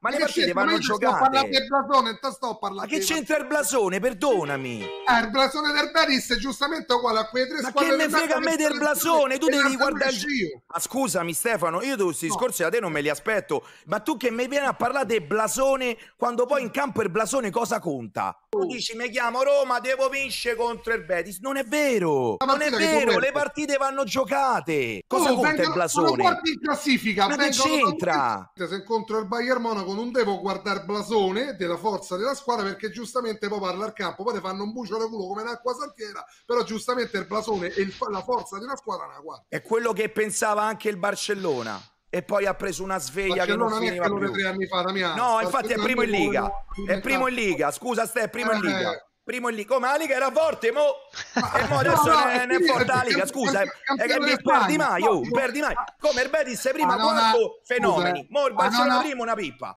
ma le partite vanno giocate. Sto del blasone, te sto parlando. Ma che c'entra il blasone? Perdonami. Eh, il blasone del Betis è giustamente uguale a quei tre ma squadre. Ma che ne frega a me del blasone? Tu devi guardare il Ma scusami, Stefano, io questi no. discorsi da te non me li aspetto. Ma tu che mi vieni a parlare del blasone quando poi in campo il blasone cosa conta? Tu oh. dici mi chiamo Roma, devo vincere contro il Betis. Non è vero, non è vero, le partite vanno giocate. Cosa oh, conta venga, il blasone? Non guardi in classifica, ma che c'entra? Se incontro il Bayern Monaco gioco non devo guardare blasone della forza della squadra perché giustamente poi parla al campo, poi ti fanno un bucio da culo come l'acqua santiera, però giustamente il blasone e il, la forza della squadra la guarda. È quello che pensava anche il Barcellona e poi ha preso una sveglia che non finiva più. Tre anni fa, Damiano. No, infatti è primo in Liga. È primo in Liga. Scusa, Ste, è primo eh, in Liga. Primo in Liga. Come oh, la Liga era forte, mo, e mo adesso no, ne, è forte la Liga. Scusa, eh. è che oh, mi perdi mai, oh, perdi mai. Come il Betis prima ah, no, quarto, no, eh. fenomeni. Scusa. Mo il Barcellona ah, primo una pippa.